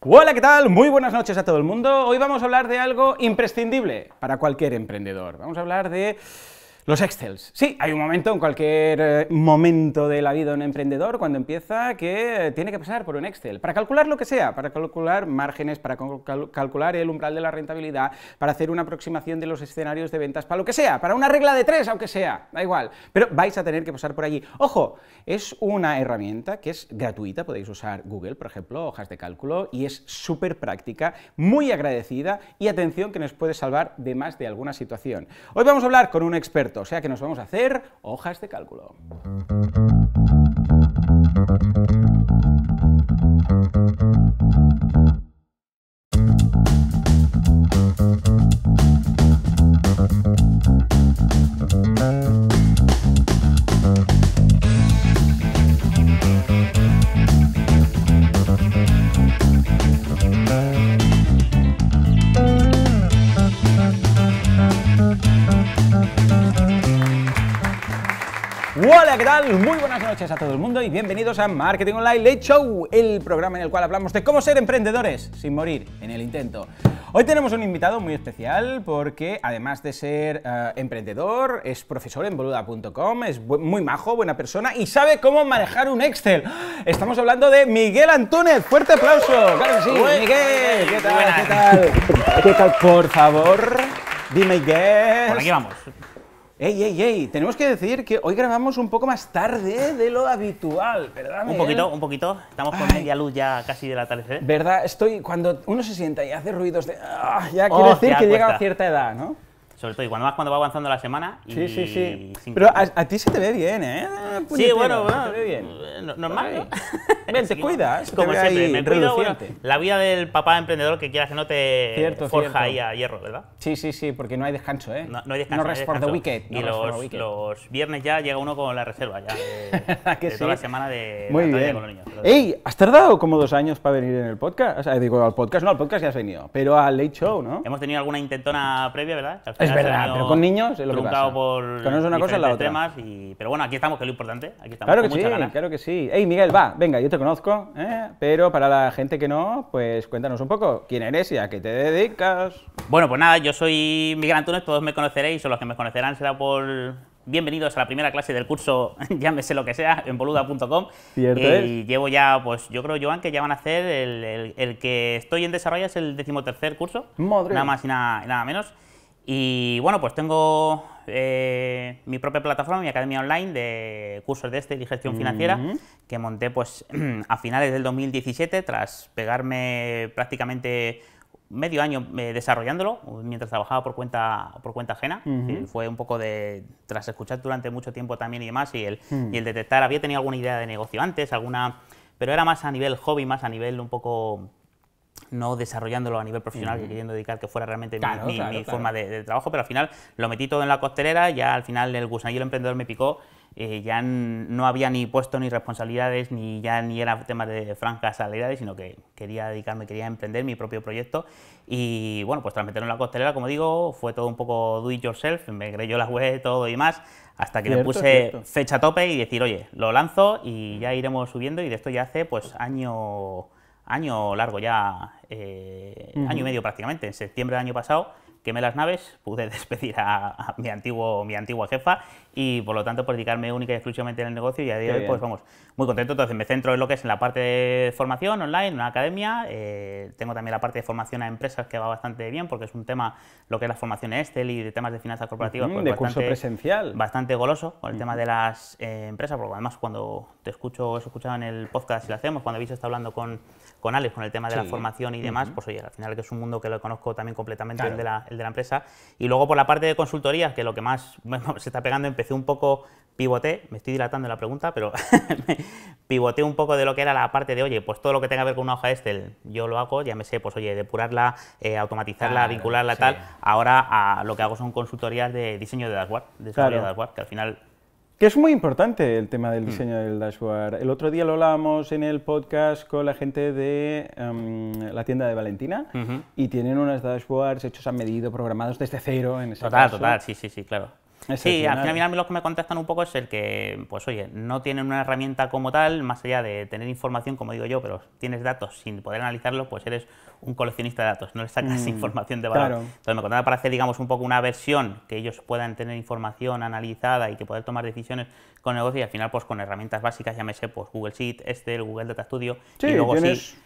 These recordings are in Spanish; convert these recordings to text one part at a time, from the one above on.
Hola, ¿qué tal? Muy buenas noches a todo el mundo. Hoy vamos a hablar de algo imprescindible para cualquier emprendedor. Vamos a hablar de los Excels. Sí, hay un momento, en cualquier eh, momento de la vida de un emprendedor, cuando empieza, que eh, tiene que pasar por un Excel. Para calcular lo que sea, para calcular márgenes, para calcular el umbral de la rentabilidad, para hacer una aproximación de los escenarios de ventas, para lo que sea, para una regla de tres, aunque sea, da igual. Pero vais a tener que pasar por allí. Ojo, es una herramienta que es gratuita, podéis usar Google, por ejemplo, hojas de cálculo, y es súper práctica, muy agradecida, y atención que nos puede salvar de más de alguna situación. Hoy vamos a hablar con un experto o sea que nos vamos a hacer hojas de cálculo. Hola, ¿qué tal? Muy buenas noches a todo el mundo y bienvenidos a Marketing Online Late Show, el programa en el cual hablamos de cómo ser emprendedores sin morir en el intento. Hoy tenemos un invitado muy especial porque además de ser eh, emprendedor, es profesor en boluda.com, es muy majo, buena persona y sabe cómo manejar un Excel. Estamos hablando de Miguel Antúnez. Fuerte aplauso. Claro que sí. Miguel, ¿qué tal? ¿Qué tal? ¿Qué tal? Por favor, dime Miguel. Por aquí vamos. Ey, ey, ey, tenemos que decir que hoy grabamos un poco más tarde de lo habitual, ¿verdad? Un poquito, un poquito. Estamos con media luz ya casi del atardecer. ¿Verdad? Estoy, cuando uno se sienta y hace ruidos de. Ah, ya quiere oh, decir que llega a cierta edad, ¿no? sobre todo. Y cuando vas cuando va avanzando la semana. Y sí, sí, sí. Pero a, ti se te ve bien, ¿eh? sí, bueno, bueno. Se ve bien. Eh, normal. ¿no? te cuidas. Como siempre, me cuido, La vida del papá emprendedor que quieras que no te forja ahí a hierro, ¿verdad? Sí, sí, sí, porque no hay descanso, ¿eh? No, hay descanso. No rest for the weekend. y los, viernes ya llega uno con la reserva, ya. De, de toda la semana de. Muy bien. Con los niños, ¡Ey! Has tardado como dos años para venir en el podcast. O sea, digo, al podcast, no, al podcast ya has venido, pero al late show, ¿no? Hemos tenido alguna intentona previa, ¿verdad? Eh, es verdad, pero con niños es lo que pasa. por una cosa la pero bueno, aquí estamos, que es lo importante. Aquí estamos claro que sí, claro que sí. Hey, Miguel, va, venga, yo te conozco, ¿eh? pero para la gente que no, pues cuéntanos un poco quién eres y a qué te dedicas. Bueno, pues nada, yo soy Miguel Antunes, todos me conoceréis, o los que me conocerán será por, bienvenidos a la primera clase del curso, llámese lo que sea, en boluda.com. Eh, y llevo ya, pues yo creo, Joan, que ya van a hacer el, el, que estoy en desarrollo, es el decimotercer curso. Madre. Nada más y y nada menos. Y bueno, pues tengo eh, mi propia plataforma, mi academia online de cursos de este y gestión financiera, que monté pues a finales del 2017, tras pegarme prácticamente medio año eh, desarrollándolo, mientras trabajaba por cuenta, por cuenta ajena. Eh, fue un poco de, tras escuchar durante mucho tiempo también y demás, y el, hmm. y el detectar, había tenido alguna idea de negocio antes, alguna, pero era más a nivel hobby, más a nivel un poco no desarrollándolo a nivel profesional, y queriendo dedicar que fuera realmente mi, forma de, trabajo, pero al final lo metí todo en la costelera, ya al final el gusanillo el emprendedor me picó, eh, ya no había ni puesto ni responsabilidades, ni ya ni era tema de franjas salariales, sino que quería dedicarme, quería emprender mi propio proyecto y bueno, pues tras meterlo en la costelera, como digo, fue todo un poco do it yourself, me creé yo la web, todo y más, hasta que le puse fecha tope y decir, oye, lo lanzo y ya iremos subiendo y de esto ya hace pues año año largo ya, eh, año y medio prácticamente, en septiembre del año pasado, quemé las naves, pude despedir a, a mi, antiguo, mi antigua jefa y por lo tanto por dedicarme única y exclusivamente en el negocio y a día de hoy pues vamos muy contento. Entonces me centro en lo que es en la parte de formación online, en una academia, eh, tengo también la parte de formación a empresas que va bastante bien porque es un tema, lo que es la formación Estel y de temas de finanzas corporativas. Pues, bastante, presencial. Bastante goloso con el tema de las eh, empresas, porque además cuando te escucho, os he escuchado en el podcast y lo hacemos, cuando habéis estado hablando con, con Alex con el tema de la formación y demás, pues oye, al final que es un mundo que lo conozco también completamente, el, de la, el de la empresa. Y luego por la parte de consultoría, que lo que más se está pegando empezó un poco, pivoté, me estoy dilatando la pregunta, pero pivoté un poco de lo que era la parte de, oye, pues todo lo que tenga que ver con una hoja Excel, yo lo hago, ya me sé, pues oye, depurarla, eh, automatizarla, vincularla, tal. Ahora a, lo que hago son consultorías de diseño de dashboard, de, desarrollo de dashboard, que al final que es muy importante el tema del mm. diseño del dashboard. El otro día lo hablábamos en el podcast con la gente de em, la tienda de Valentina y tienen unas dashboards hechos a medido, programados desde cero en ese Total, total, sí, sí, sí, claro. Sí, al final, mí lo que me contestan un poco es el que, pues oye, no tienen una herramienta como tal, más allá de tener información, como digo yo, pero tienes datos sin poder analizarlo, pues eres un coleccionista de datos, no le sacas mm, información de valor. Entonces me contaba para hacer, digamos, un poco una versión que ellos puedan tener información analizada y que poder tomar decisiones con negocio y al final, pues con herramientas básicas, sé pues Google Sheet, Excel, Google Data Studio, y luego sí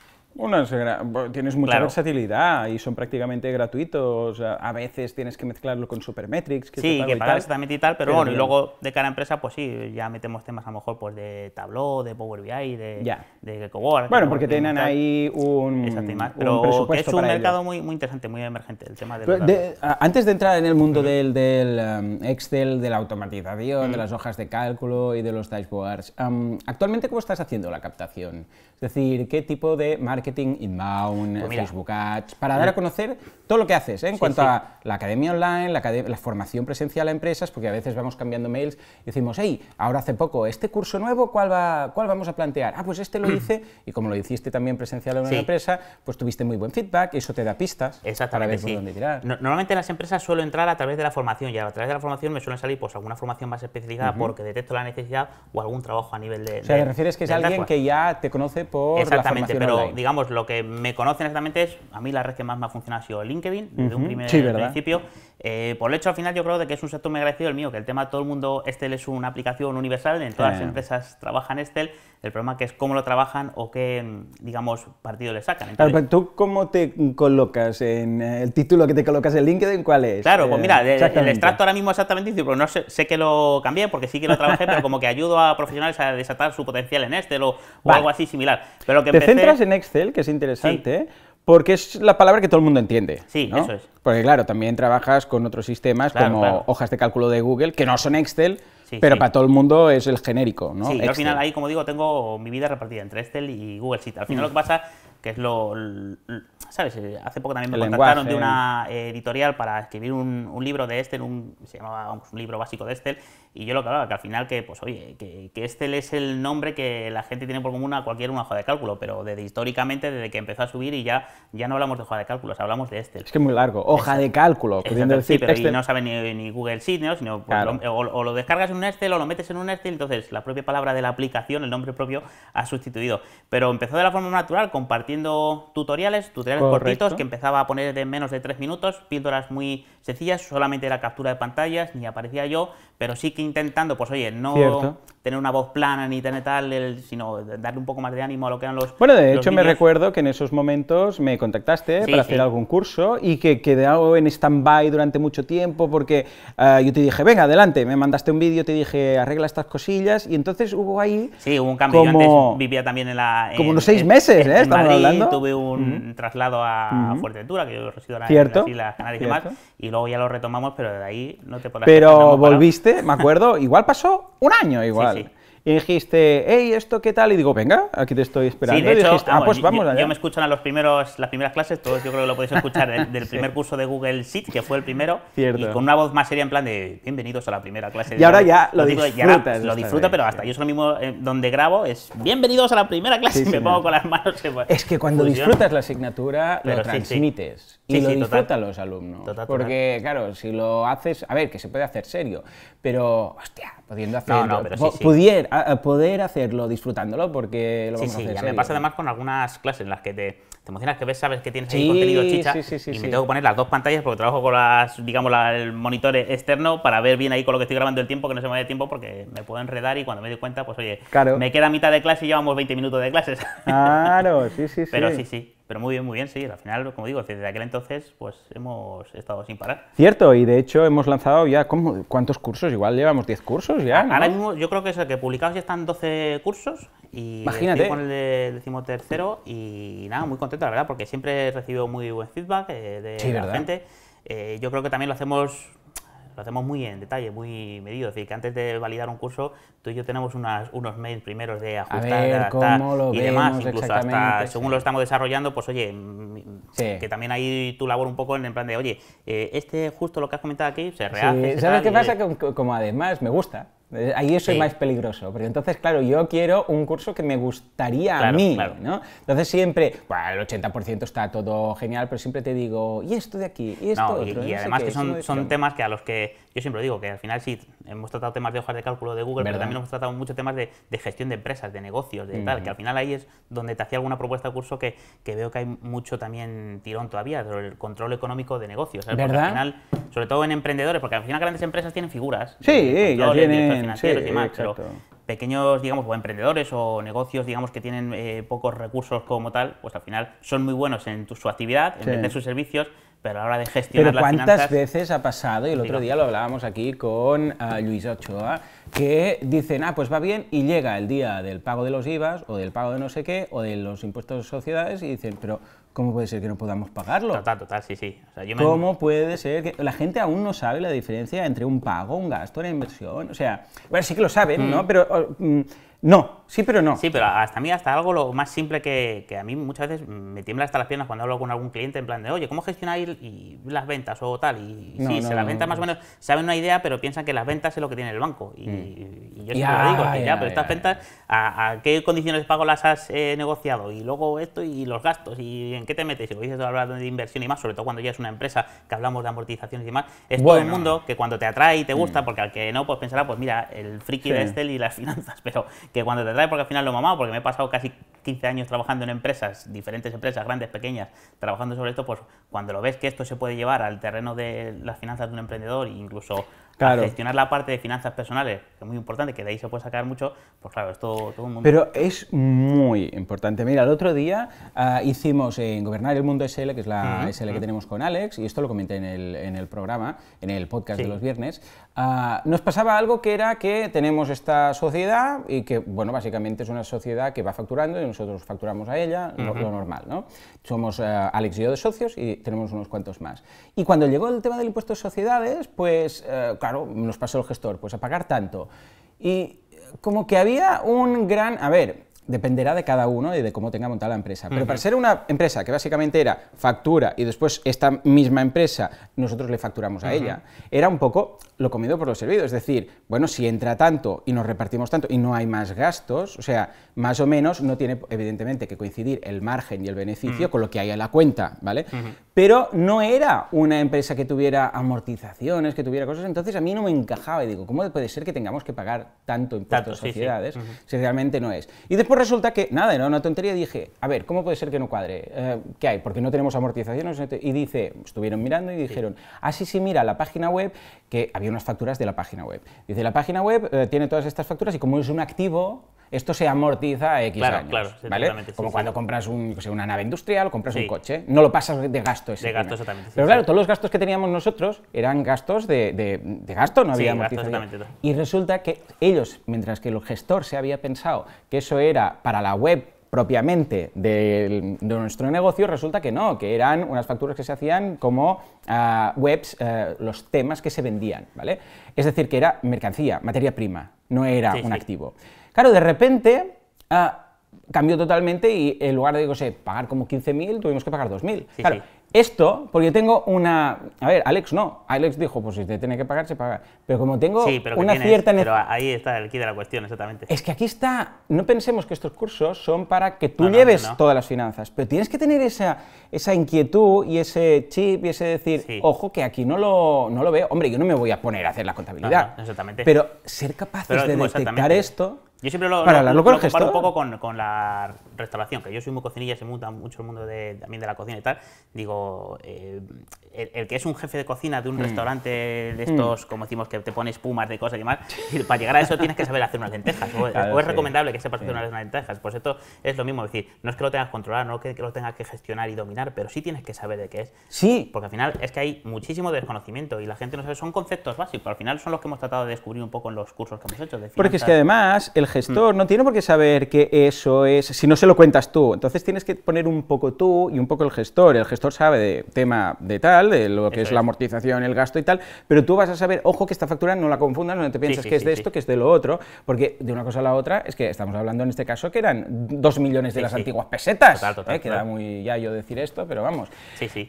tienes mucha versatilidad y son prácticamente gratuitos. Eh, a veces tienes que mezclarlo con Supermetrics. Que sí, que pagas también y tal, pero, bueno, y luego de cara a empresa, pues sí, ya metemos temas a lo mejor pues, de Tableau, de Power BI, de, ya. de Bueno, porque tienen ahí un, un Es un mercado muy, muy interesante, muy emergente, el tema de Antes de entrar en el mundo del, del em, Excel, de la automatización, de las hojas de cálculo y de los dashboards, em, ¿actualmente cómo estás haciendo la captación? decir, qué tipo de marketing inbound, pues Facebook Ads, para mm. dar a conocer todo lo que haces, ¿eh? en cuanto a la academia online, la, formación presencial a empresas, porque a veces vamos cambiando mails y decimos, hey, ahora hace poco, este curso nuevo, ¿cuál, va, cuál vamos a plantear? Ah, pues este lo hice, y como lo hiciste también presencial en una empresa, pues tuviste muy buen feedback, y eso te da pistas para ver por dónde tirar. normalmente las empresas suelo entrar a través de la formación, y a través de la formación me suelen salir pues alguna formación más especializada porque detecto la necesidad o algún trabajo a nivel de... O sea, de, te refieres que es alguien que ya te conoce Exactamente, pero digamos, lo que me conocen exactamente es, a mí la red que más me ha funcionado ha sido LinkedIn, desde un primer principio. Eh, por el hecho, al final, yo creo de que es un sector muy agradecido el mío, que el tema todo el mundo, Excel es una aplicación universal, en todas las eh. empresas trabajan Excel, el problema que es cómo lo trabajan o qué, mm, digamos, partido le sacan. claro, ¿Tú cómo te colocas en eh, el título que te colocas en LinkedIn? ¿Cuál es? Claro, pues mira, el, extracto ahora mismo exactamente, pero pues no sé, que lo cambié porque sí que lo trabajé, pero como que ayudo a profesionales a desatar su potencial en Excel o, algo así similar. Pero que Te centras en Excel, que es interesante, porque es la palabra que todo el mundo entiende. Sí, eso es. Porque claro, también trabajas con otros sistemas como hojas de cálculo de Google, que no son Excel, pero para todo el mundo es el genérico, ¿no? Sí, al final ahí, como digo, tengo mi vida repartida entre Excel y Google Sheet. Al final mm. lo que pasa que es lo, ¿sabes? Eh, hace poco también me contactaron de una editorial para escribir un, libro de Excel, un, se llamaba un libro básico de Excel, y yo lo que hablaba, que al final que, pues oye, que, que Excel es el nombre que la gente tiene por común a cualquier una hoja de cálculo, pero desde históricamente, desde que empezó a subir y ya, ya no hablamos de hoja de cálculos, hablamos de Excel. Es que es muy largo, hoja de cálculo, decir sí, pero Y no sabe ni, ni Google Sheet, pues, o, lo descargas en un Excel o lo metes en un Excel, entonces la propia palabra de la aplicación, el nombre propio, ha sustituido. Pero empezó de la forma natural, compartiendo haciendo tutoriales, tutoriales cortitos que empezaba a poner de menos de tres minutos, píldoras muy sencillas, solamente la captura de pantallas, ni aparecía yo, pero sí que intentando, pues oye, no tener una voz plana ni tener tal, sino darle un poco más de ánimo a lo que eran los. Bueno, de hecho, me recuerdo que en esos momentos me contactaste para hacer algún curso y que quedé en stand-by durante mucho tiempo porque eh, yo te dije, venga, adelante, me mandaste un vídeo, te dije, arregla estas cosillas y entonces hubo ahí. Sí, hubo un cambio. Como, vivía también en la. como unos seis meses, ¿eh? estamos Tuve un traslado a Fuerteventura, que yo resido ahora Cierto. en las Canarias y demás, y luego ya lo retomamos, pero de ahí no te podrás. Pero volviste, me acuerdo, igual pasó un año, igual y dijiste, hey, ¿esto qué tal? Y digo, venga, aquí te estoy esperando. de ah, pues vamos Yo, me escuchan a los primeros, las primeras clases, todos yo creo que lo podéis escuchar del, primer curso de Google Sit que fue el primero, y con una voz más seria en plan de, bienvenidos a la primera clase. Y ahora ya lo, digo, lo disfruta, pero hasta yo es lo mismo eh, donde grabo es, bienvenidos a la primera clase, y me pongo con las manos. Pues, es que cuando disfrutas la asignatura, lo transmites. y lo disfrutan los alumnos. porque, claro, si lo haces, a ver, que se puede hacer serio, pero, hostia, pudiendo hacer, no, poder hacerlo disfrutándolo, porque lo vamos a hacer. Sí, me pasa además con algunas clases en las que te, te emocionas que ves, sabes que tienes ahí contenido chicha y me tengo que poner las dos pantallas porque trabajo con las, digamos, el monitor externo para ver bien ahí con lo que estoy grabando el tiempo, que no se me vaya tiempo porque me puedo enredar y cuando me doy cuenta, pues oye, claro. me queda mitad de clase y llevamos 20 minutos de clases. Claro, sí, sí, sí. Pero sí, sí, pero muy bien, muy bien, sí. Al final, como digo, desde aquel entonces pues hemos estado sin parar. Cierto, y de hecho hemos lanzado ya, ¿cuántos cursos? Igual llevamos 10 cursos ya. Ahora mismo yo creo que es el que publicados ya están 12 cursos y Imagínate. con el decimotercero y nada, muy contento, la verdad, porque siempre he recibido muy buen feedback eh, de, la gente. Eh, yo creo que también lo hacemos lo hacemos muy en detalle, muy medido. Es decir, que antes de validar un curso, tú y yo tenemos unas, unos mails primeros de ajustar, de adaptar y demás, incluso hasta según lo estamos desarrollando, pues oye, mm, que también hay tu labor un poco en el plan de, oye, eh, este justo lo que has comentado aquí se rehace. ¿Sabes qué pasa? como además me gusta. Eh, ahí eso es más peligroso, porque entonces, claro, yo quiero un curso que me gustaría a mí, ¿no? Entonces siempre, bueno, el 80% está todo genial, pero siempre te digo, ¿y esto de aquí? ¿Y esto otro? Y, además que son, son temas que a los que yo siempre digo, que al final si hemos tratado temas de hojas de cálculo de Google, pero también hemos tratado muchos temas de, gestión de empresas, de negocios, de tal, que al final ahí es donde te hacía alguna propuesta de curso que, veo que hay mucho también tirón todavía sobre el control económico de negocios. al final, sobre todo en emprendedores, porque al final grandes empresas tienen figuras. Sí, sí, pequeños, digamos, o emprendedores o negocios, digamos, que tienen eh, pocos recursos como tal, pues al final son muy buenos en su actividad, en vender sus servicios, pero a la hora de gestionar pero cuántas veces ha pasado, y el otro día lo hablábamos aquí con eh, Luis Ochoa, que dicen, ah, pues va bien, y llega el día del pago de los IVAs, o del pago de no sé qué, o de los impuestos de sociedades, y dicen, pero ¿Cómo puede ser que no podamos pagarlo? Total, total, sí, sí. ¿Cómo puede ser que la gente aún no sabe la diferencia entre un pago, un gasto, una inversión? O sea, bueno, sí que lo saben, mm. ¿no? Pero oh, mm, no, Sí, pero no. Sí, pero hasta a mí, hasta algo lo más simple que, a mí muchas veces me tiembla hasta las piernas cuando hablo con algún cliente en plan de, oye, ¿cómo gestionáis y las ventas o tal? Y si las ventas más o menos saben una idea, pero piensan que las ventas es lo que tiene el banco. Y, mm. yo siempre digo, ya, pero estas ventas, a, qué condiciones de pago las has eh, negociado? Y luego esto y los gastos, ¿y en qué te metes? Y lo dices hablar de inversión y más, sobre todo cuando ya es una empresa que hablamos de amortizaciones y más, es todo el mundo que cuando te atrae y te gusta, mm. porque al que no, pues pensará, pues mira, el friki de Estel y las finanzas, pero que cuando te atrae porque al final lo he porque me he pasado casi 15 años trabajando en empresas, diferentes empresas, grandes, pequeñas, trabajando sobre esto, pues cuando lo ves que esto se puede llevar al terreno de las finanzas de un emprendedor, incluso gestionar la parte de finanzas personales, que es muy importante, que de ahí se puede sacar mucho, pues claro, es todo, un mundo. Pero es muy importante. Mira, el otro día ah, hicimos en Gobernar el Mundo SL, que es la SL que tenemos con Alex, y esto lo comenté en el, en el programa, en el podcast de los viernes, ah, nos pasaba algo que era que tenemos esta sociedad y que, bueno, básicamente es una sociedad que va facturando y nosotros facturamos a ella, lo, normal, ¿no? Somos ah, Alex y yo de socios y tenemos unos cuantos más. Y cuando llegó el tema del impuesto de sociedades, pues, nos pasó el gestor, pues a pagar tanto. Y eh, como que había un gran, a ver, dependerá de cada uno y de cómo tenga montada la empresa. Pero para ser una empresa que básicamente era factura y después esta misma empresa nosotros le facturamos a ella, era un poco lo comido por lo servido. Es decir, bueno, si entra tanto y nos repartimos tanto y no hay más gastos, o sea, más o menos no tiene evidentemente que coincidir el margen y el beneficio con lo que hay en la cuenta, ¿vale? Pero no era una empresa que tuviera amortizaciones, que tuviera cosas, entonces a mí no me encajaba y digo, ¿cómo puede ser que tengamos que pagar tanto en a sociedades si realmente no es? Y después pues resulta que, nada, era una tontería, dije, a ver, ¿cómo puede ser que no cuadre? Eh, ¿Qué hay? Porque no tenemos amortizaciones. Y dice, estuvieron mirando y dijeron, así ah, sí, mira la página web, que había unas facturas de la página web. Dice, la página web eh, tiene todas estas facturas y como es un activo, esto se amortiza X años. ¿vale? Como cuando compras una nave industrial, o compras un coche, no lo pasas de gasto De gasto, exactamente. Pero claro, todos los gastos que teníamos nosotros eran gastos de, gasto, no había amortización. Y resulta que ellos, mientras que el gestor se había pensado que eso era para la web propiamente de, nuestro negocio, resulta que no, que eran unas facturas que se hacían como ah, webs, eh, los temas que se vendían, ¿vale? Es decir, que era mercancía, materia prima, no era un activo. Claro, de repente ah, cambió totalmente y en lugar de, digo sé, pagar como 15.000, tuvimos que pagar 2.000. claro, Esto, porque yo tengo una... A ver, Alex no. Alex dijo, pues si te tiene que pagar, se paga. Pero como tengo una tienes, cierta... Pero ahí está el quid de la cuestión, exactamente. Es que aquí está... No pensemos que estos cursos son para que tú lleves todas las finanzas, pero tienes que tener esa, esa inquietud y ese chip y ese decir, ojo, que aquí no lo, no lo veo. Hombre, yo no me voy a poner a hacer la contabilidad. exactamente. Pero ser capaces de detectar esto... Yo siempre lo, comparo un poco con, la restauración, que yo soy muy cocinilla, se muta mucho el mundo de, también de la cocina y tal. Digo, eh, el, que es un jefe de cocina de un hmm. restaurante de hmm. estos, como decimos, que te pone espumas de cosas y demás, para llegar a eso tienes que saber hacer unas lentejas. O, es recomendable que sepas hacer unas lentejas. Pues esto es lo mismo, es decir, no es que lo tengas que controlar, no es que lo tengas que gestionar y dominar, pero sí tienes que saber de qué es. Sí. Porque al final es que hay muchísimo desconocimiento y la gente no sabe, son conceptos básicos, al final son los que hemos tratado de descubrir un poco en los cursos que hemos hecho. Porque es que además el gestor no tiene por qué saber que eso es, si no se lo cuentas tú. Entonces tienes que poner un poco tú y un poco el gestor. El gestor sabe de tema de tal, de lo que es, la amortización, el gasto y tal, pero tú vas a saber, ojo, que esta factura no la confundas, no te pienses que es de esto, que es de lo otro, porque de una cosa a la otra es que estamos hablando en este caso que eran dos millones de las antiguas pesetas. Total, total, ¿eh? Queda muy ya yo decir esto, pero vamos.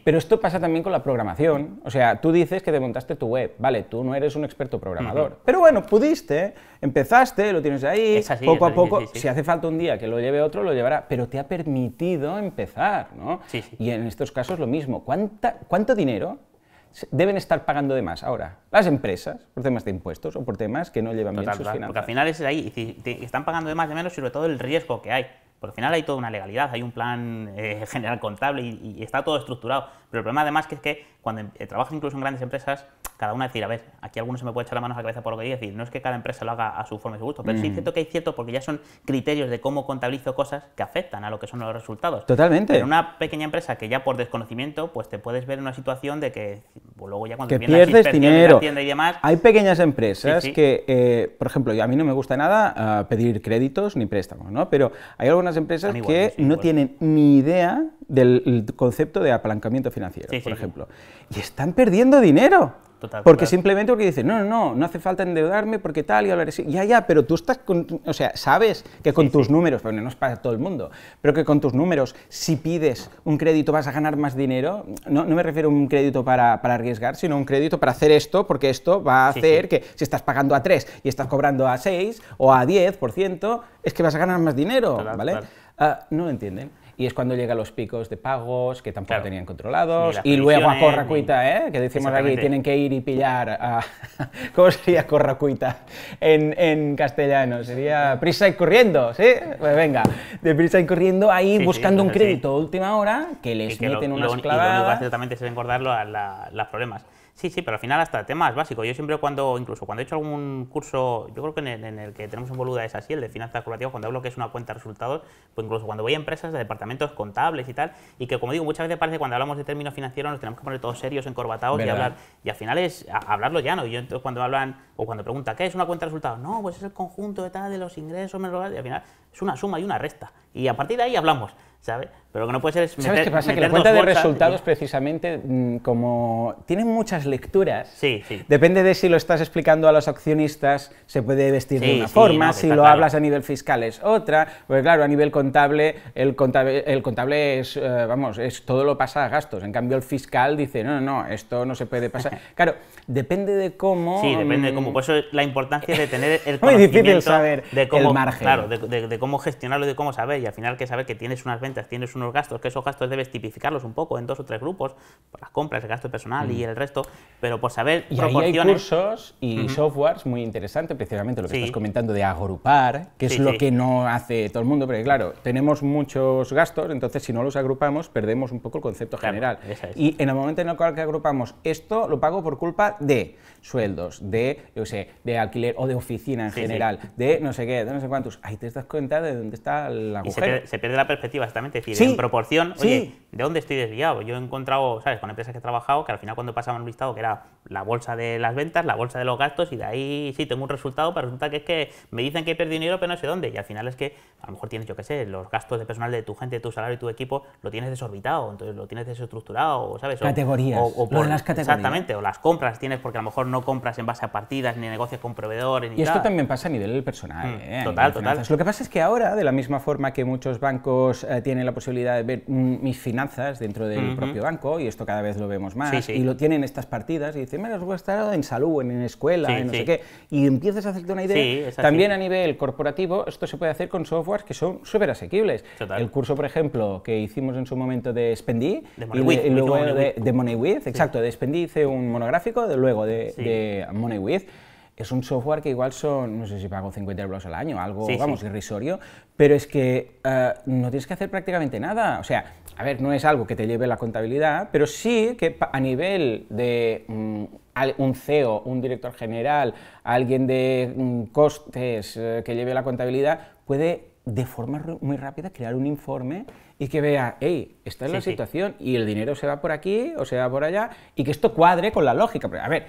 Pero esto pasa también con la programación. O sea, tú dices que desmontaste montaste tu web, vale, tú no eres un experto programador, pero bueno, pudiste empezaste, lo tienes ahí, poco a poco, si hace falta un día que lo lleve otro, lo llevará, pero te ha permitido empezar, ¿no? Y en estos casos lo mismo. ¿Cuánta, ¿Cuánto dinero deben estar pagando de más ahora las empresas por temas de impuestos o por temas que no llevan bien sus finanzas. Porque al final es ahí, si te están pagando de más de menos, sobre todo el riesgo que hay. Porque al final hay toda una legalidad, hay un plan eh, general contable y, y, está todo estructurado. Pero el problema además que es que cuando em, eh, trabajas incluso en grandes empresas, cada una decir, a ver, aquí alguno se me puede echar la mano a la cabeza por lo que digo, decir, no es que cada empresa lo haga a su forma y su gusto, pero sí es mm. cierto que hay cierto porque ya son criterios de cómo contabilizo cosas que afectan a lo que son los resultados. Totalmente. En una pequeña empresa que ya por desconocimiento, pues te puedes ver en una situación de que pues luego ya cuando que pierdes dinero. la y demás, hay pequeñas empresas que, eh, por ejemplo, a mí no me gusta nada eh, pedir créditos ni préstamos, ¿no? Pero hay algunas empresas que no tienen ni idea del concepto de apalancamiento financiero, por ejemplo, y están perdiendo dinero porque simplemente porque dices, no, no, no, no hace falta endeudarme porque tal y hablar así. Ya, ya, pero tú estás, o sea, sabes que con tus números, pero no es para todo el mundo, pero que con tus números, si pides un crédito vas a ganar más dinero, no, me refiero a un crédito para, arriesgar, sino un crédito para hacer esto, porque esto va a hacer que si estás pagando a 3 y estás cobrando a 6 o a 10%, es que vas a ganar más dinero, ¿vale? Ah, no lo entienden y es cuando llega los picos de pagos que tampoco tenían controlados y luego a corracuita, ¿eh? que decimos aquí, tienen que ir y pillar a... ¿Cómo sería corracuita en, en castellano? Sería prisa y corriendo, ¿sí? Pues venga, de prisa y corriendo ahí buscando un crédito última hora que les meten unas claves. clavadas. Y a problemas. Sí, sí, pero al final hasta temas básicos. Yo siempre cuando, incluso cuando he hecho algún curso, yo creo que en el, que tenemos en Boluda es así, el de finanzas corporativas, cuando hablo que es una cuenta de resultados, pues incluso cuando voy a empresas de departamentos contables y tal, y que como digo, muchas veces parece que cuando hablamos de términos financieros nos tenemos que poner todos serios, encorbatados y hablar, y al final es hablarlo llano. Y yo entonces cuando hablan, o cuando pregunta, ¿qué es una cuenta de resultados? No, pues es el conjunto de tal, de los ingresos, menos y al final es una suma y una resta. Y a partir de ahí hablamos. ¿sabes? Pero lo que no puede ser es meter, ¿Sabes qué pasa? Que la cuenta de resultados, precisamente, mm, como tienen muchas lecturas, sí, sí. depende de si lo estás explicando a los accionistas, se puede vestir de una forma, si lo hablas a nivel fiscal es otra, porque claro, a nivel contable, el contable, el contable es, eh, vamos, es todo lo pasa a gastos, en cambio el fiscal dice, no, no, no, esto no se puede pasar. claro, depende de cómo... Sí, depende de mm, cómo, por eso la importancia de tener el conocimiento... Muy difícil saber de cómo, el margen. Claro, de, cómo gestionarlo, de cómo saber, y al final que saber que tienes unas ventas tienes unos gastos, que esos gastos debes tipificarlos un poco en dos o tres grupos, las compras, el gasto personal y mm. el resto, pero por saber y proporciones. y softwares muy interesante precisamente lo que estás comentando de agrupar, que es lo que no hace todo el mundo, porque claro, tenemos muchos gastos, entonces si no los agrupamos perdemos un poco el concepto general. Y en el momento en el cual que agrupamos esto, lo pago por culpa de sueldos, de, yo sé, de alquiler o de oficina en general, de no sé qué, de no sé cuántos. Ahí te das cuenta de dónde está la agujero. Y se, pierde, se pierde la perspectiva, está es decir, en proporción, oye, ¿de dónde estoy desviado? Yo he encontrado, ¿sabes?, con empresas que he trabajado, que al final cuando pasaban un listado que era la bolsa de las ventas, la bolsa de los gastos, y de ahí sí tengo un resultado, pero resulta que es que me dicen que he perdido dinero, pero no sé dónde. Y al final es que a lo mejor tienes, yo qué sé, los gastos de personal de tu gente, tu salario y tu equipo, lo tienes desorbitado, entonces lo tienes desestructurado, ¿sabes? O, categorías. O, por, las categorías. Exactamente, o las compras tienes porque a lo mejor no compras en base a partidas, ni negocios con proveedores, ni Y esto también pasa a nivel personal. Mm, ¿eh? total, total. Lo que pasa es que ahora, de la misma forma que muchos bancos tienen eh, tiene la posibilidad de ver mis finanzas dentro del propio banco, y esto cada vez lo vemos más, y lo tienen estas partidas, y dicen, me los voy a estar en salud, en, en escuela, en no sé qué, y empiezas a hacerte una idea. También a nivel corporativo, esto se puede hacer con softwares que son súper asequibles. El curso, por ejemplo, que hicimos en su momento de spendi de Money y, with, luego de, Money With, exacto, de spendi hice un monográfico, luego de, de Money With, es un software que igual son, no sé si pago 50 euros al año, algo, vamos, irrisorio, pero es que eh, no tienes que hacer prácticamente nada. O sea, a ver, no es algo que te lleve la contabilidad, pero sí que a nivel de mm, un CEO, un director general, alguien de mm, costes eh, que lleve la contabilidad, puede de forma muy rápida crear un informe y que vea, hey, esta es la situación y el dinero se va por aquí o se va por allá y que esto cuadre con la lógica. pero a ver,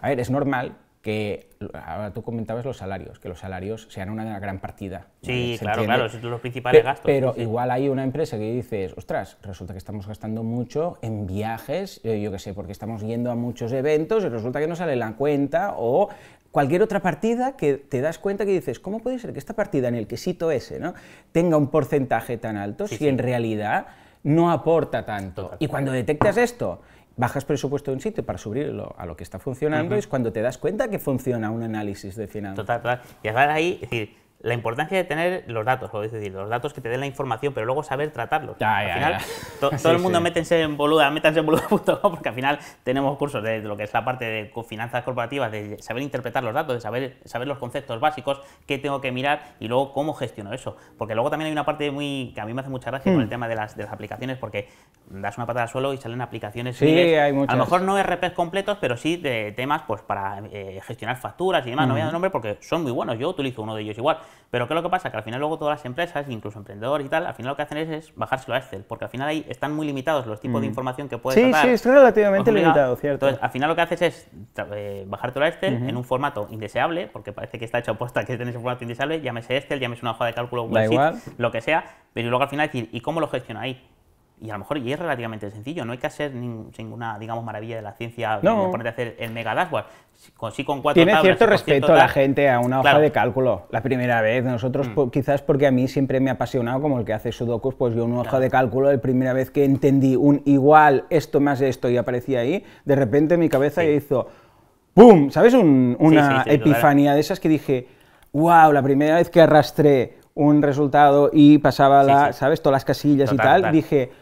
a ver, es normal que ahora tú comentabas los salarios, que los salarios sean una gran partida. Sí, claro, claro, son los principales gastos. Pero igual hay una empresa que dices, ostras, resulta que estamos gastando mucho en viajes, eh, yo qué sé, porque estamos yendo a muchos eventos y resulta que no sale la cuenta o cualquier otra partida que te das cuenta que dices, ¿cómo puede ser que esta partida en el quesito ese ¿no? tenga un porcentaje tan alto si en realidad no aporta tanto? Y cuando detectas esto bajas presupuesto de un sitio para subirlo a lo que está funcionando, es cuando te das cuenta que funciona un análisis de finanzas. Total, total. Y ahí, la importancia de tener los datos, o es decir, los datos que te den la información, pero luego saber tratarlos. al final, todo el mundo métense en boluda, métanse en boluda.com, porque al final tenemos cursos de lo que es la parte de finanzas corporativas, de saber interpretar los datos, de saber, saber los conceptos básicos, qué tengo que mirar y luego cómo gestiono eso. Porque luego también hay una parte muy que a mí me hace mucha gracia con el hmm. tema de las, aplicaciones, porque das una patada al suelo y salen aplicaciones. Sí, hay muchas. A lo mejor no RPs completos, pero sí de temas pues para eh, gestionar facturas y demás. No voy a dar hmm. nombre porque son muy buenos. Yo utilizo uno de ellos igual pero ¿qué es lo que pasa? Que al final luego todas las empresas, incluso emprendedores y tal, al final lo que hacen es, bajárselo a Excel, porque al final ahí están muy limitados los tipos de mm. información que puedes sí, Sí, sí, es relativamente limitado, cierto. Entonces, al final lo que haces es eh, bajártelo a Excel en un formato indeseable, porque parece que está hecho apuesta que tenés un formato indeseable, llámese Excel, llámese una hoja de cálculo, Google lo que sea, pero luego al final decir, ¿y cómo lo gestiona ahí? y a lo mejor y es relativamente sencillo, no hay que hacer ninguna, digamos, maravilla de la ciencia, no. ponerte a hacer el mega dashboard. sí, con cuatro Tiene cierto respeto a la gente, a una hoja de cálculo. La primera vez, nosotros mm. quizás porque a mí siempre me ha apasionado, como el que hace sudokus, pues yo una hoja de cálculo, la primera vez que entendí un igual, esto más esto, y aparecía ahí, de repente mi cabeza hizo ¡pum! ¿Sabes? una epifanía de esas que dije, wow, la primera vez que arrastré un resultado y pasaba, ¿sabes? Todas las casillas y tal, dije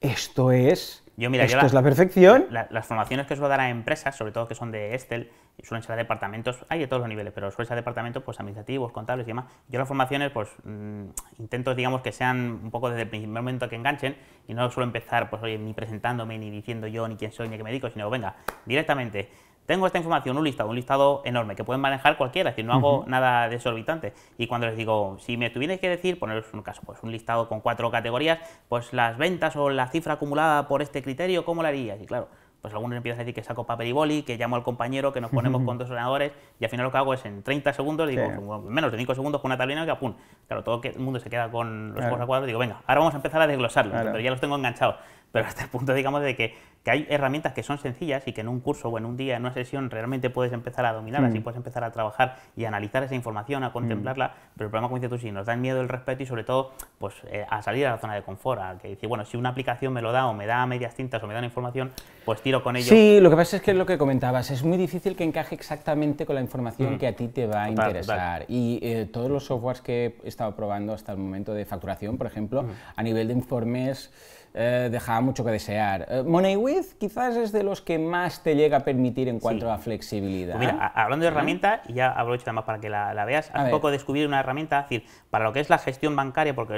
esto es, esto la, es la perfección. las formaciones que suelo dar a empresas, sobre todo que son de Estel, suelen ser a departamentos, hay de todos los niveles, pero suelen ser a departamentos pues, administrativos, contables y demás. Yo las formaciones, pues mm, intento, digamos, que sean un poco desde el primer momento que enganchen y no suelo empezar, pues, oye, ni presentándome, ni diciendo yo, ni quién soy, ni qué me dedico, sino, venga, directamente tengo esta información, un listado, un listado enorme que pueden manejar cualquiera, es decir, no hago nada desorbitante. Y cuando les digo, si me tuvierais que decir, poneros un caso, pues un listado con cuatro categorías, pues las ventas o la cifra acumulada por este criterio, ¿cómo la harías? Y claro, pues algunos empiezan a decir que saco papel y boli, que llamo al compañero, que nos ponemos con dos ordenadores, y al final lo que hago es en 30 segundos, digo, menos de 5 segundos con una tablina, que pum, claro, todo el mundo se queda con los claro. cuadros, digo, venga, ahora vamos a empezar a desglosarlo, pero ya los tengo enganchados. Pero hasta el punto, digamos, de que que hay herramientas que son sencillas y que en un curso o en un día, en una sesión, realmente puedes empezar a dominarlas así y mm. puedes empezar a trabajar y analizar esa información, a mm. contemplarla, pero el problema, como dices tú, sí, nos da miedo, el respeto y sobre todo pues eh, a salir a la zona de confort, a que decir, bueno, si una aplicación me lo da o me da medias tintas o me da una información, pues tiro con ello. Sí, lo que pasa es que es lo que comentabas, es muy difícil que encaje exactamente con la información mm. que a ti te va a interesar. Y eh, todos los softwares que he estado probando hasta el momento de facturación, por ejemplo, a nivel de informes eh, dejaba mucho que desear. MoneyWeb quizás es de los que más te llega a permitir en cuanto a flexibilidad. Pues hablando de herramientas, y ya aprovecho más para que la, veas, hace poco descubrí una herramienta, decir, para lo que es la gestión bancaria, porque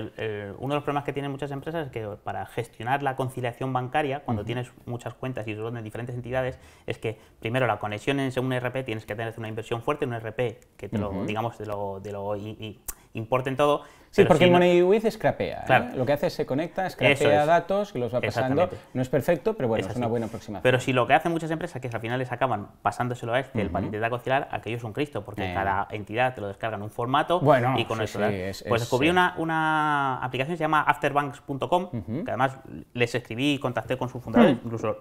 uno de los problemas que tienen muchas empresas es que para gestionar la conciliación bancaria, cuando tienes muchas cuentas y son de diferentes entidades, es que primero la conexión en un e RP tienes que tener una inversión fuerte en un e RP que te lo, digamos, de lo, lo y, todo, Sí, porque el scrapea. ¿eh? Lo que hace es se conecta, scrapea es. datos, los va pasando. No es perfecto, pero bueno, es, una buena aproximación. Pero si lo que hacen muchas empresas, que al final les acaban pasándoselo a este, uh -huh. para intentar aquello es un Cristo, porque eh. cada entidad te lo descarga en un formato bueno, y con eso. pues descubrí una, una, aplicación que se llama afterbanks.com, que además les escribí y contacté con su fundador, hmm. incluso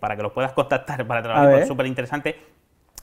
para que los puedas contactar para trabajar, es súper interesante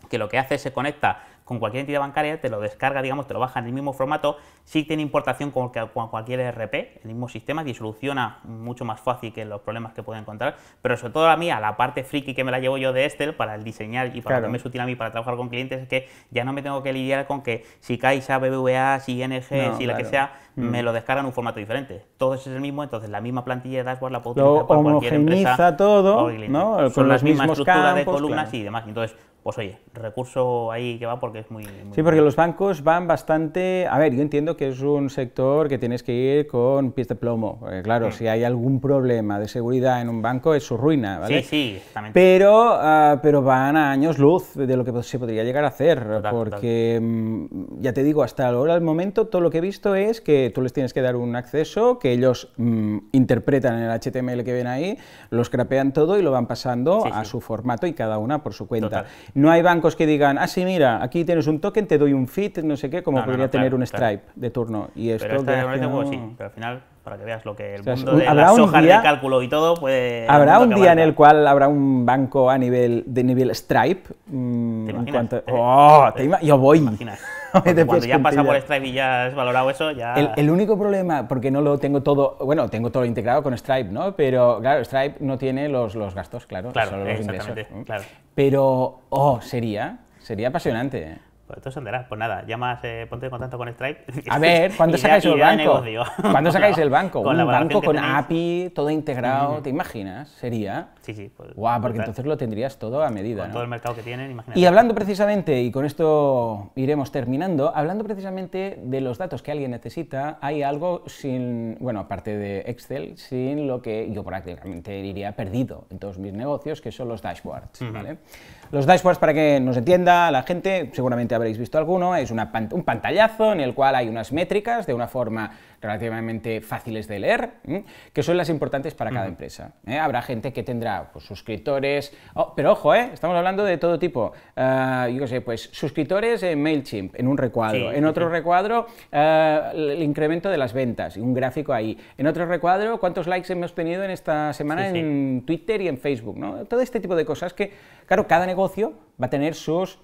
que lo que hace es se conecta con cualquier entidad bancaria, te lo descarga, digamos, te lo baja en el mismo formato, sí tiene importación con, con cualquier RP, el mismo sistema, y soluciona mucho más fácil que los problemas que pueden encontrar, pero sobre todo a mí, a la parte friki que me la llevo yo de Estel, para el diseñar y para que me es útil a mí para trabajar con clientes, es que ya no me tengo que lidiar con que si Caixa, BBVA, si ING, si la que sea, mm. me lo descargan en un formato diferente. Todo es el mismo, entonces la misma plantilla de dashboard la puedo utilizar para cualquier empresa. todo, ¿no? Son las mismas estructuras de columnas y demás. Entonces, pues oye, recurso ahí que va porque es muy... muy sí, porque los bancos van bastante... A ver, yo entiendo que es un sector que tienes que ir con pies de plomo. claro, mm. si hay algún problema de seguridad en un banco es su ruina, ¿vale? Sí, sí, Pero, ah, pero van a años luz de lo que se podría llegar a hacer. porque, mm, ya te digo, hasta ahora, al momento, todo lo que he visto es que tú les tienes que dar un acceso, que ellos interpretan mm, interpretan el HTML que ven ahí, los crapean todo y lo van pasando a su formato y cada una por su cuenta. No hay bancos que digan, ah, sí, mira, aquí tienes un token, te doy un fit, no sé qué, como podría tener un Stripe de turno. Y esto pero esta pues sí, pero al final, para que veas lo que el mundo de las hojas de cálculo y todo puede... Habrá un día en el cual habrá un banco a nivel de nivel Stripe. Mm, ¿Te imaginas? Eh, oh, eh, yo voy. ¿Te imaginas? cuando ya pasa por Stripe y ya has valorado eso, ya... El, único problema, porque no lo tengo todo, bueno, tengo todo integrado con Stripe, ¿no? Pero claro, Stripe no tiene los, los gastos, claro, solo los ingresos. Pero, oh, sería, sería apasionante. ¿eh? Pues tú Pues nada, llamas, eh, ponte en contacto con Stripe. A ver, cuando sacáis el banco? ¿Cuándo sacáis el banco? Con Un banco con API, todo integrado, ¿te imaginas? Sería. Sí, sí. Pues, Guau, porque entonces lo tendrías todo a medida. Con todo el mercado que tienen, imagínate. Y hablando precisamente, y con esto iremos terminando, hablando precisamente de los datos que alguien necesita, hay algo sin, bueno, aparte de Excel, sin lo que yo prácticamente iría perdido en todos mis negocios, que son los dashboards, ¿vale? Los dashboards, para que nos entienda la gente, seguramente habréis visto alguno, es una, un pantallazo en el cual hay unas métricas de una forma relativamente fáciles de leer, que son las importantes para cada empresa. ¿eh? Habrá gente que tendrá pues, suscriptores, oh, pero ojo, ¿eh? estamos hablando de todo tipo. Ah, yo yo sé, pues suscriptores en MailChimp, en un recuadro, en otro recuadro ah, el incremento de las ventas, un gráfico ahí, en otro recuadro cuántos likes hemos tenido en esta semana en Twitter y en Facebook, ¿no? Todo este tipo de cosas que, claro, cada negocio va a tener sus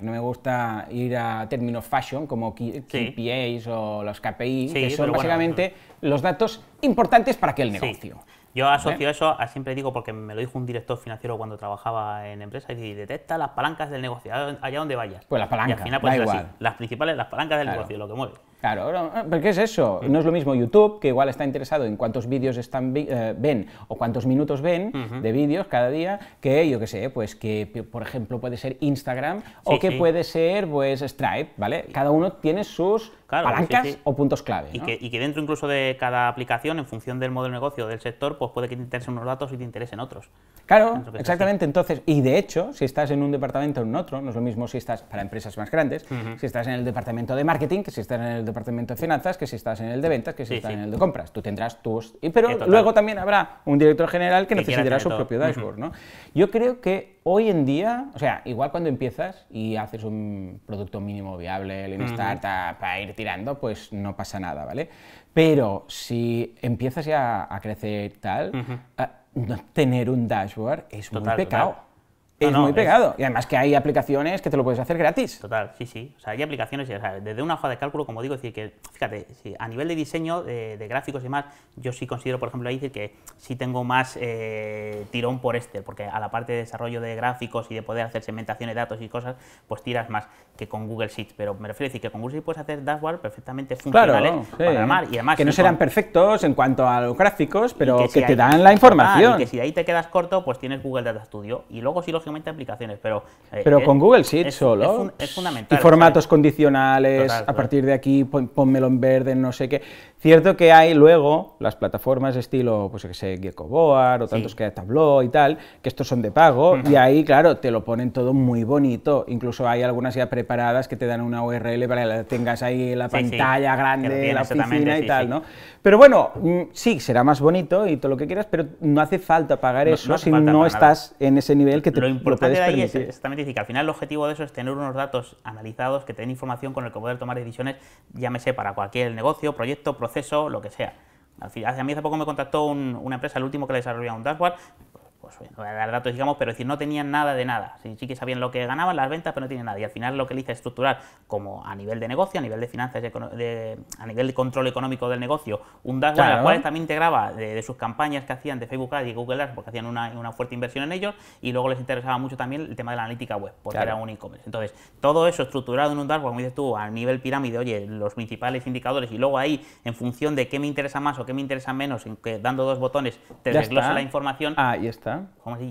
no me gusta ir a términos fashion como KPIs o los KPIs, que son básicamente eh. los datos importantes para aquel negocio. Yo asocio ¿eh? eso, a, siempre digo, porque me lo dijo un director financiero cuando trabajaba en empresa, y detecta las palancas del negocio, allá donde vayas. Pues las palancas, pues las principales, las palancas del negocio, lo que mueve. Claro, pero ah, ¿qué es eso. No es lo mismo YouTube, que igual está interesado en cuántos vídeos están eh, ven o cuántos minutos ven de vídeos cada día, que yo qué sé, pues que por ejemplo puede ser Instagram o que puede ser pues Stripe, ¿vale? Cada uno tiene sus palancas o puntos clave. Y, que, dentro incluso de cada aplicación, en función del modelo de negocio del sector, pues puede que te interesen unos datos y te interesen otros. Claro, exactamente. Entonces, y de hecho, si estás en un departamento o en otro, no es lo mismo si estás para empresas más grandes, si estás en el departamento de marketing que si estás en el departamento departamento de finanzas, que si estás en el de ventas, que si estás en el de compras. Tú tendrás tus... Y, pero luego también habrá un director general que, necesitará su propio dashboard. ¿no? Yo creo que hoy en día, o sea, igual cuando empiezas y haces un producto mínimo viable, el startup, para ir tirando, pues no pasa nada, ¿vale? Pero si empiezas ya a crecer tal, eh, no tener un dashboard es un pecado. Ah, es muy pegado. Y además que hay aplicaciones que te lo puedes hacer gratis. Total, sí, sí. O sea, hay aplicaciones, desde una hoja de cálculo, como digo, decir que, fíjate, a nivel de diseño, de, gráficos y más, yo sí considero, por ejemplo, decir que sí tengo más eh, tirón por este, porque a la parte de desarrollo de gráficos y de poder hacer segmentación de datos y cosas, pues tiras más que con Google Sheets. Pero me refiero a decir que con Google Sheets puedes hacer dashboard perfectamente funcionales claro, Y además, que no serán perfectos en cuanto a los gráficos, pero que, te dan la información. que si de ahí te quedas corto, pues tienes Google Data Studio. Y luego, si aplicaciones, pero... Eh, pero con Google Sheets solo. Es, fundamental. Y formatos condicionales, a partir de aquí ponmelo en verde, no sé qué. Cierto que hay luego las plataformas estilo, pues que sé, Board, o tantos que hay Tableau y tal, que estos son de pago, y ahí, claro, te lo ponen todo muy bonito. Incluso hay algunas ya preparadas que te dan una URL para que la tengas ahí la pantalla grande, la oficina y tal, ¿no? Pero bueno, mm, sí, será más bonito y todo lo que quieras, pero no hace falta pagar eso si no estás en ese nivel que te lo importante de ahí es que al final el objetivo de eso es tener unos datos analizados que tengan información con el que poder tomar decisiones, llámese para cualquier negocio, proyecto, proceso, lo que sea. final, a mí hace poco me contactó una empresa, el último que le desarrollaba un dashboard, pues bueno, datos, digamos, pero es decir, no tenían nada de nada. Sí, sí que sabían lo que ganaban las ventas, pero no tenían nada. Y al final lo que le hice es estructurar, como a nivel de negocio, a nivel de finanzas, a nivel de control económico del negocio, un dashboard al cual también integraba de, sus campañas que hacían de Facebook Ads y Google Ads, porque hacían una, fuerte inversión en ellos, y luego les interesaba mucho también el tema de la analítica web, porque era un e-commerce. Entonces, todo eso estructurado en un dashboard, como dices tú, a nivel pirámide, oye, los principales indicadores, y luego ahí, en función de qué me interesa más o qué me interesa menos, que dando dos botones te desglosa la información. ah Ahí está.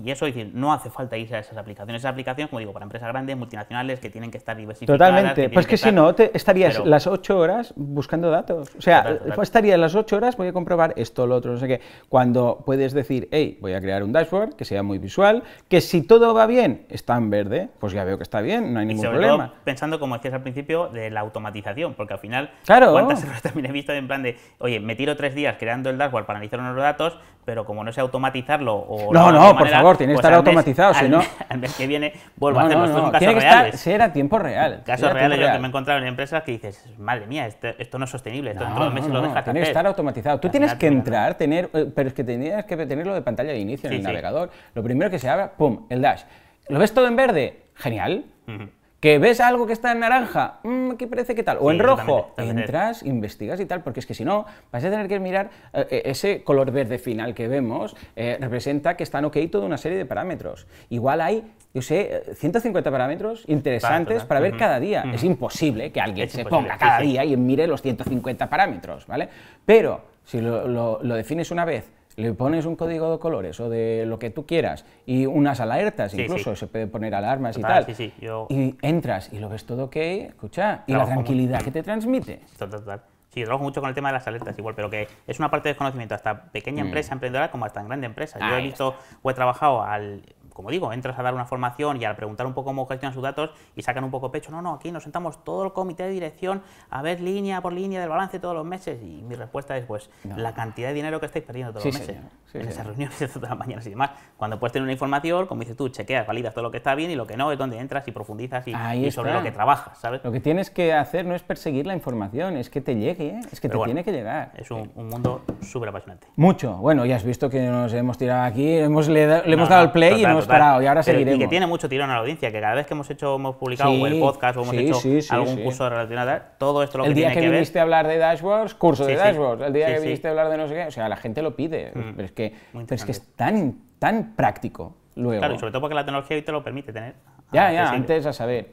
Y eso, es decir, no hace falta irse a esas aplicaciones. Esas aplicaciones, como digo, para empresas grandes, multinacionales, que tienen que estar diversificadas. Totalmente. Pues que, si no, estarías las ocho horas buscando datos. O sea, pues estarías las ocho horas, voy a comprobar esto, lo otro, no sé qué. Cuando puedes decir, hey, voy a crear un dashboard que sea muy visual, que si todo va bien, está en verde, pues ya veo que está bien, no hay ningún problema. pensando, como decías al principio, de la automatización, porque al final, claro. ¿cuántas horas también he visto en plan de, oye, me tiro tres días creando el dashboard para analizar unos datos, pero como no sé automatizarlo o no no por favor tiene que pues estar automatizado si no al, mes que viene vuelvo a hacerlo no, no, son tiene que estar ser a tiempo real casos reales yo que me he encontrado en empresas que dices madre mía esto, no es sostenible esto dentro de meses lo deja. tiene que estar automatizado tú tienes que entrar tener eh, pero es que tenías que tenerlo de pantalla de inicio en el navegador lo primero que se abra pum el dash lo ves todo en verde genial ¿Que ves algo que está en naranja? Mm, qué parece que tal. O en rojo. Entras, investigas y tal, porque es que si no, vas a tener que mirar eh, eh, ese color verde final que vemos, eh, representa que están ok toda una serie de parámetros. Igual hay, yo sé, 150 parámetros interesantes para ver cada día. Es imposible que alguien se ponga cada día y mire los 150 parámetros, ¿vale? Pero si lo defines una vez, le pones un código de colores o de lo que tú quieras y unas alertas, incluso se puede poner alarmas y tal. Y entras y lo ves todo ok, escucha, y la tranquilidad que te transmite. Sí, trabajo mucho con el tema de las alertas igual, pero que es una parte de conocimiento, hasta pequeña mm. empresa emprendedora como hasta en grande empresa. Yo he visto o he trabajado al como digo, entras a dar una formación y al preguntar un poco cómo gestionan sus datos y sacan un poco pecho, no, no, aquí nos sentamos todo el comité de dirección a ver línea por línea del balance todos los meses y mi respuesta es pues la cantidad de dinero que estáis perdiendo todos los meses en esas reuniones de todas las mañanas y demás. Cuando puedes tener una información, como dices tú, chequeas, validas todo lo que está bien y lo que no, es donde entras y profundizas y, sobre lo que trabajas, ¿sabes? Lo que tienes que hacer no es perseguir la información, es que te llegue, ¿eh? es que te tiene que llegar. Es un, mundo súper apasionante. Mucho. Bueno, ya has visto que nos hemos tirado aquí, hemos, le, hemos dado el play y nos y ahora que tiene mucho tirón a la audiencia, que cada vez que hemos hecho, hemos publicado un el podcast o hemos hecho algún curso relacionado, todo esto lo que tiene que, ver. El día que viniste a hablar de dashboards, curso de dashboards. El día que viniste a hablar de no sé qué, o sea, la gente lo pide. Mm. Pero, es que, es tan, tan práctico luego. Claro, y sobre todo porque la tecnología hoy te lo permite tener. Ya, ah, ya, antes a saber.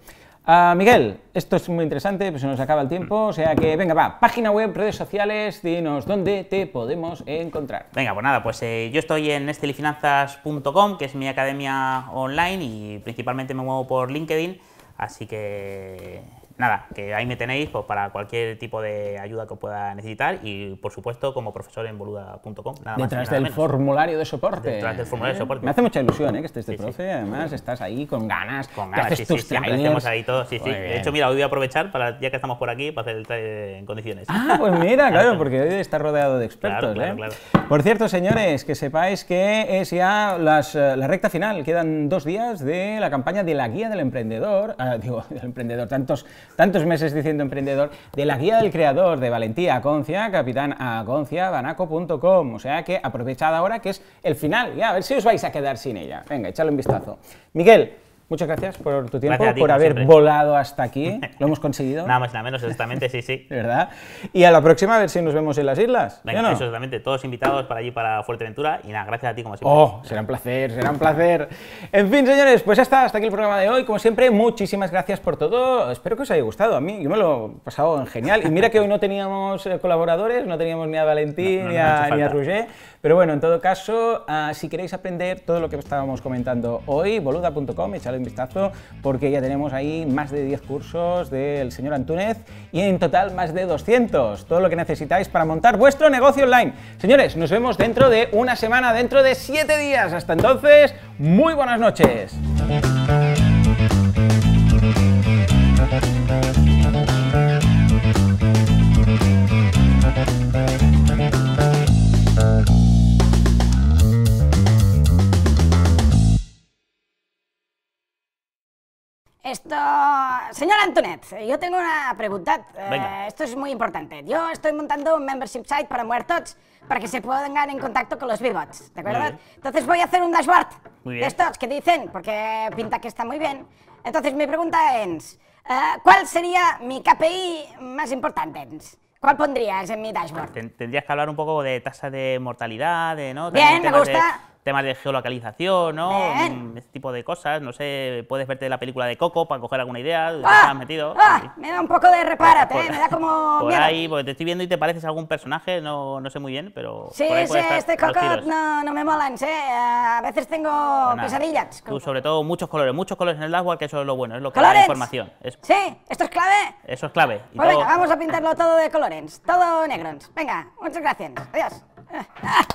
Ah, Miguel, esto es muy interesante, pues se nos acaba el tiempo, o sea que venga, va, página web, redes sociales, dinos dónde te podemos encontrar. Venga, pues nada, pues eh, yo estoy en estelifinanzas.com, que es mi academia online y principalmente me muevo por LinkedIn, así que nada, que ahí me tenéis pues, para cualquier tipo de ayuda que pueda necesitar y, por supuesto, como profesor en boluda.com. Detrás del formulario de soporte. Detrás del formulario de soporte. Me hace mucha ilusión ¿eh? que estés de profe, además estás ahí con ganas, con ganas. Sí, sí, ahí todo Sí, De hecho, mira, hoy voy a aprovechar, para, ya que estamos por aquí, para hacer el en condiciones. Ah, pues mira, claro, porque hoy está rodeado de expertos. ¿eh? Claro, Por cierto, señores, que sepáis que es ya las, eh, la recta final, quedan dos días de la campaña de la guía del emprendedor, ah, digo, del emprendedor, tantos tantos meses diciendo emprendedor, de la guía del creador de Valentía Aconcia, capitán banaco.com. O sea que aprovechad ahora que es el final, ya, a ver si os vais a quedar sin ella. Venga, echadle un vistazo. Miguel, Muchas gracias por tu tiempo, por haber volado hasta aquí. Lo hemos conseguido. nada más, nada menos, exactamente, sí, sí. ¿Verdad? Y a la próxima, a ver si nos vemos en las islas. Venga, eso exactamente. Todos invitados para allí, para Fuerteventura. Y nada, gracias a ti, como siempre. Oh, será un placer, será un placer. En fin, señores, pues ya hasta aquí el programa de hoy. Como siempre, muchísimas gracias por todo. Espero que os haya gustado. A mí, yo me lo he pasado en genial. Y mira que hoy no teníamos eh, colaboradores, no teníamos ni a Valentín, ni, a, Roger. Pero bueno, en todo caso, ah, si queréis aprender todo lo que estábamos comentando hoy, boluda.com, echadle un vistazo porque ya tenemos ahí más de 10 cursos del señor Antúnez y en total más de 200. Todo lo que necesitáis para montar vuestro negocio online. Señores, nos vemos dentro de una semana, dentro de 7 días. Hasta entonces, muy buenas noches. señor Antonet, yo tengo una pregunta. Eh, esto es muy importante. Yo estoy montando un membership site para muertos para que se puedan pongan en contacto con los vivos, ¿de acuerdo? Entonces voy a hacer un dashboard de estos que dicen, porque pinta que está muy bien. Entonces mi pregunta es, eh, ¿cuál sería mi KPI más importante? ¿Cuál pondrías en mi dashboard? Tendrías que hablar un poco de tasa de mortalidad, de... ¿no? Bien, me gusta temas de geolocalización, ¿no? Mm, tipo de cosas. No sé, puedes verte la película de Coco para coger alguna idea. ¡Ah! has metido. Ah, me da un poco de repárate, me da como. Por ahí, porque te estoy viendo y te pareces a algún personaje, no, no sé muy bien, pero. Sí, sí, este Coco no, no, me molan, sé. ¿sí? Eh, a veces tengo pesadillas. sobre todo, muchos colores, muchos colores en el dashboard, que eso es lo bueno, es lo que da información. Sí, ¿esto es clave? Eso es clave. Pues vamos a pintarlo todo de colores, todo negros. Venga, muchas gracias. Adiós.